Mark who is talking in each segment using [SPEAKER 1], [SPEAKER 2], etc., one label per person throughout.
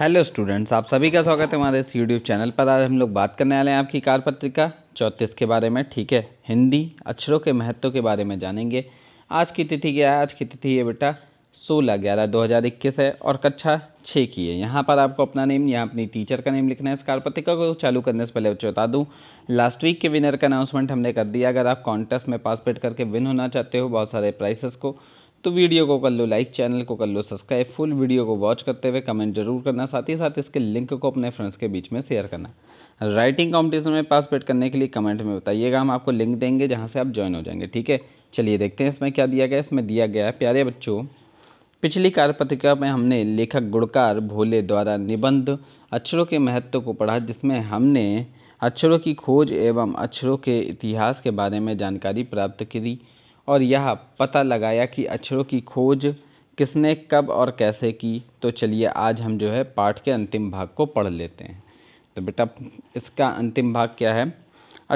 [SPEAKER 1] hello students आप सभी का स्वागत है हमारे इस यूट्यूब चैनल पर आज हम लोग बात करने वाले हैं आपकी कार पत्रिका चौंतीस के बारे में ठीक है हिंदी अक्षरों के महत्व के बारे में जानेंगे आज की तिथि क्या है आज की तिथि है बेटा सोलह ग्यारह दो हज़ार इक्कीस है और कक्षा छः की है यहाँ पर आपको अपना नेम यहाँ अपनी टीचर का नेम लिखना है इस पत्रिका को चालू करने से पहले बच्चों बता दूँ लास्ट वीक के विनर का अनाउंसमेंट हमने कर दिया अगर आप कॉन्टेस्ट में पार्टिसिपेट करके विन होना चाहते हो बहुत सारे प्राइसेस को तो वीडियो को कर लो लाइक चैनल को कर लो सब्सक्राइब फुल वीडियो को वॉच करते हुए कमेंट जरूर करना साथ ही साथ इसके लिंक को अपने फ्रेंड्स के बीच में शेयर करना राइटिंग कॉम्पिटिशन में पार्टिसिपेट करने के लिए कमेंट में बताइएगा हम आपको लिंक देंगे जहाँ से आप ज्वाइन हो जाएंगे ठीक है चलिए देखते हैं इसमें क्या दिया गया इसमें दिया गया है प्यारे बच्चों पिछली कार्यपत्रिका में हमने लेखक गुड़कार भोले द्वारा निबंध अक्षरों के महत्व को पढ़ा जिसमें हमने अक्षरों की खोज एवं अक्षरों के इतिहास के बारे में जानकारी प्राप्त की और यह पता लगाया कि अक्षरों की खोज किसने कब और कैसे की तो चलिए आज हम जो है पाठ के अंतिम भाग को पढ़ लेते हैं तो बेटा इसका अंतिम भाग क्या है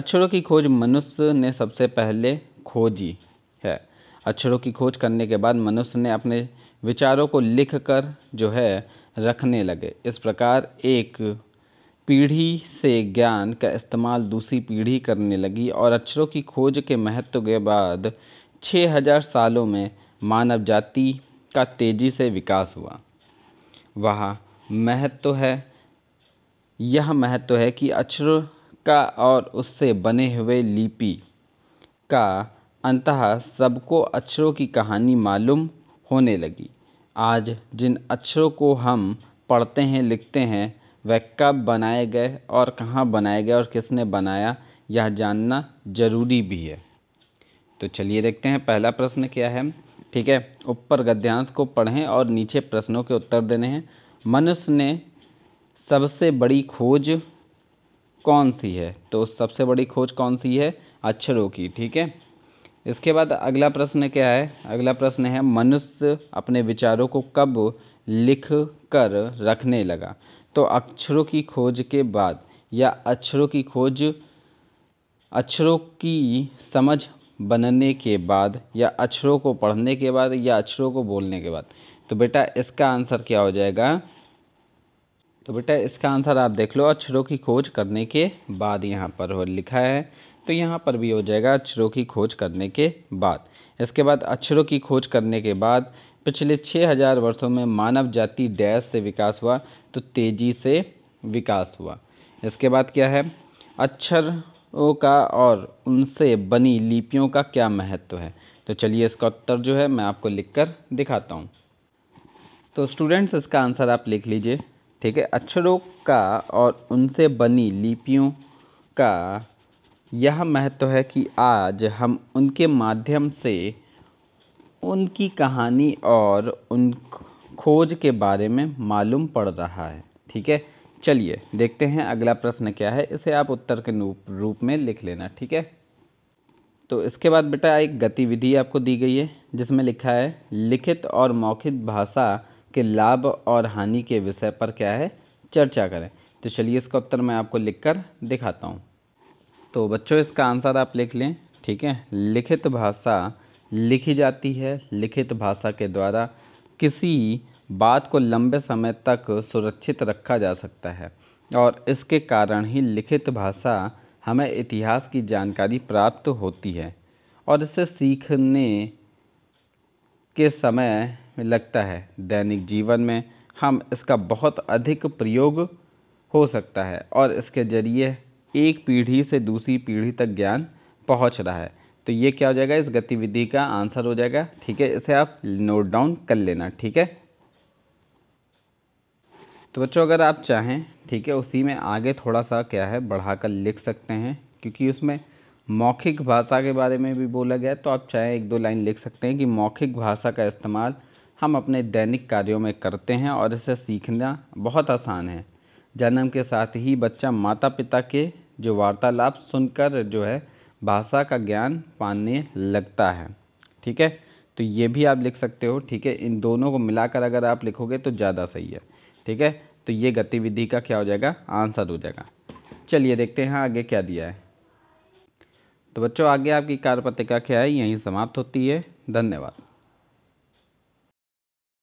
[SPEAKER 1] अक्षरों की खोज मनुष्य ने सबसे पहले खोजी है अक्षरों की खोज करने के बाद मनुष्य ने अपने विचारों को लिख कर जो है रखने लगे इस प्रकार एक पीढ़ी से ज्ञान का इस्तेमाल दूसरी पीढ़ी करने लगी और अक्षरों की खोज के महत्व के बाद 6000 सालों में मानव जाति का तेजी से विकास हुआ वह महत्व तो है यह महत्व तो है कि अक्षरों का और उससे बने हुए लिपि का अंतः सबको अक्षरों की कहानी मालूम होने लगी आज जिन अक्षरों को हम पढ़ते हैं लिखते हैं वह कब बनाए गए और कहाँ बनाए गए और किसने बनाया यह जानना ज़रूरी भी है तो चलिए देखते हैं पहला प्रश्न क्या है ठीक है ऊपर गद्यांश को पढ़ें और नीचे प्रश्नों के उत्तर देने हैं मनुष्य ने सबसे बड़ी खोज कौन सी है तो सबसे बड़ी खोज कौन सी है अक्षरों की ठीक है इसके बाद अगला प्रश्न क्या है अगला प्रश्न है मनुष्य अपने विचारों को कब लिख कर रखने लगा तो अक्षरों की खोज के बाद या अक्षरों की खोज अक्षरों की समझ बनने के बाद या अक्षरों को पढ़ने के बाद या अक्षरों को बोलने के बाद तो बेटा इसका आंसर क्या हो जाएगा तो बेटा इसका आंसर आप देख लो अक्षरों की खोज करने के बाद यहाँ पर हो लिखा है तो यहाँ पर भी हो जाएगा अक्षरों की खोज करने के बाद इसके बाद अक्षरों की खोज करने के बाद पिछले 6000 वर्षों में मानव जाति डैश से विकास हुआ तो तेज़ी से विकास हुआ इसके बाद क्या है अक्षर का और उनसे बनी लिपियों का क्या महत्व है तो चलिए इसका उत्तर जो है मैं आपको लिख कर दिखाता हूँ तो स्टूडेंट्स इसका आंसर आप लिख लीजिए ठीक है अक्षरों का और उनसे बनी लिपियों का यह महत्व है कि आज हम उनके माध्यम से उनकी कहानी और उन खोज के बारे में मालूम पड़ रहा है ठीक है चलिए देखते हैं अगला प्रश्न क्या है इसे आप उत्तर के रूप में लिख लेना ठीक है तो इसके बाद बेटा एक गतिविधि आपको दी गई है जिसमें लिखा है लिखित और मौखिक भाषा के लाभ और हानि के विषय पर क्या है चर्चा करें तो चलिए इसका उत्तर मैं आपको लिख कर दिखाता हूँ तो बच्चों इसका आंसर आप लिख लें ठीक है लिखित भाषा लिखी जाती है लिखित भाषा के द्वारा किसी बात को लंबे समय तक सुरक्षित रखा जा सकता है और इसके कारण ही लिखित भाषा हमें इतिहास की जानकारी प्राप्त होती है और इसे सीखने के समय लगता है दैनिक जीवन में हम इसका बहुत अधिक प्रयोग हो सकता है और इसके ज़रिए एक पीढ़ी से दूसरी पीढ़ी तक ज्ञान पहुंच रहा है तो ये क्या हो जाएगा इस गतिविधि का आंसर हो जाएगा ठीक है इसे आप नोट डाउन कर लेना ठीक है तो बच्चों अगर आप चाहें ठीक है उसी में आगे थोड़ा सा क्या है बढ़ा लिख सकते हैं क्योंकि उसमें मौखिक भाषा के बारे में भी बोला गया तो आप चाहे एक दो लाइन लिख सकते हैं कि मौखिक भाषा का इस्तेमाल हम अपने दैनिक कार्यों में करते हैं और इसे सीखना बहुत आसान है जन्म के साथ ही बच्चा माता पिता के जो वार्तालाप सुनकर जो है भाषा का ज्ञान पाने लगता है ठीक है तो ये भी आप लिख सकते हो ठीक है इन दोनों को मिलाकर अगर आप लिखोगे तो ज़्यादा सही है ठीक है तो ये गतिविधि का क्या हो जाएगा आंसर हो जाएगा चलिए देखते हैं आगे क्या दिया है तो बच्चों आगे आपकी कार्यपत्रिका क्या है यहीं समाप्त होती है धन्यवाद